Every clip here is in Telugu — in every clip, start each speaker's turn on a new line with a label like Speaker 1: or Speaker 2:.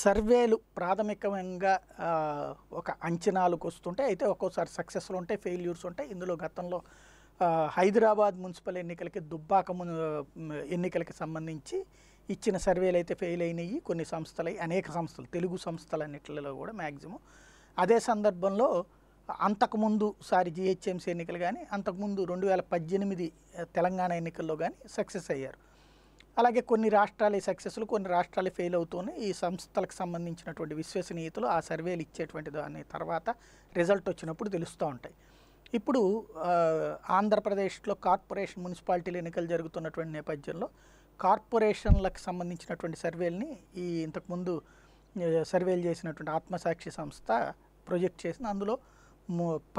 Speaker 1: సర్వేలు ప్రాథమికంగా ఒక అంచనాలకు వస్తుంటే అయితే ఒక్కోసారి సక్సెస్లు ఉంటాయి ఫెయిల్యూర్స్ ఉంటాయి ఇందులో గతంలో హైదరాబాద్ మున్సిపల్ ఎన్నికలకి దుబ్బాక ఎన్నికలకి సంబంధించి ఇచ్చిన సర్వేలు అయితే ఫెయిల్ అయినాయి కొన్ని సంస్థలు అనేక సంస్థలు తెలుగు సంస్థలు అన్నిటిలో కూడా మ్యాక్సిమం అదే సందర్భంలో అంతకుముందు సారి జిహెచ్ఎంసీ ఎన్నికలు కానీ అంతకుముందు రెండు వేల పద్దెనిమిది తెలంగాణ ఎన్నికల్లో కానీ సక్సెస్ అయ్యారు అలాగే కొన్ని రాష్ట్రాలే సక్సెస్లు కొన్ని రాష్ట్రాలు ఫెయిల్ అవుతూనే ఈ సంస్థలకు సంబంధించినటువంటి విశ్వసనీయతలు ఆ సర్వేలు ఇచ్చేటువంటి దాని తర్వాత రిజల్ట్ వచ్చినప్పుడు తెలుస్తూ ఉంటాయి ఇప్పుడు ఆంధ్రప్రదేశ్లో కార్పొరేషన్ మున్సిపాలిటీలు ఎన్నికలు జరుగుతున్నటువంటి నేపథ్యంలో కార్పొరేషన్లకు సంబంధించినటువంటి సర్వేల్ని ఈ ఇంతకుముందు సర్వేలు చేసినటువంటి ఆత్మసాక్షి సంస్థ ప్రొజెక్ట్ చేసిన అందులో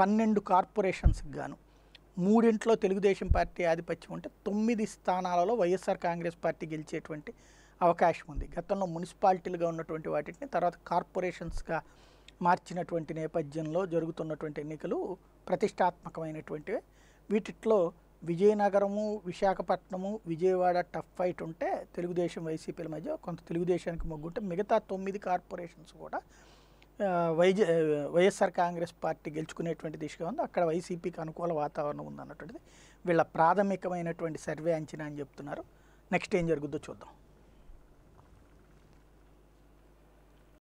Speaker 1: పన్నెండు కార్పొరేషన్స్కి గాను మూడింట్లో తెలుగుదేశం పార్టీ ఆధిపత్యం ఉంటే తొమ్మిది స్థానాలలో వైఎస్ఆర్ కాంగ్రెస్ పార్టీ గెలిచేటువంటి అవకాశం ఉంది గతంలో మున్సిపాలిటీలుగా ఉన్నటువంటి వాటిని తర్వాత కార్పొరేషన్స్గా మార్చినటువంటి నేపథ్యంలో జరుగుతున్నటువంటి ఎన్నికలు ప్రతిష్టాత్మకమైనటువంటివి వీటిట్లో విజయనగరము విశాఖపట్నము విజయవాడ టఫ్ ఫైట్ ఉంటే తెలుగుదేశం వైసీపీల మధ్య కొంత తెలుగుదేశానికి మొగ్గుంటే మిగతా తొమ్మిది కార్పొరేషన్స్ కూడా వైజ వైఎస్ఆర్ కాంగ్రెస్ పార్టీ గెలుచుకునేటువంటి దిశగా ఉంది అక్కడ వైసీపీకి అనుకూల వాతావరణం ఉందన్నటువంటిది వీళ్ళ ప్రాథమికమైనటువంటి సర్వే అంచనా అని చెప్తున్నారు నెక్స్ట్ ఏం జరుగుద్దో చూద్దాం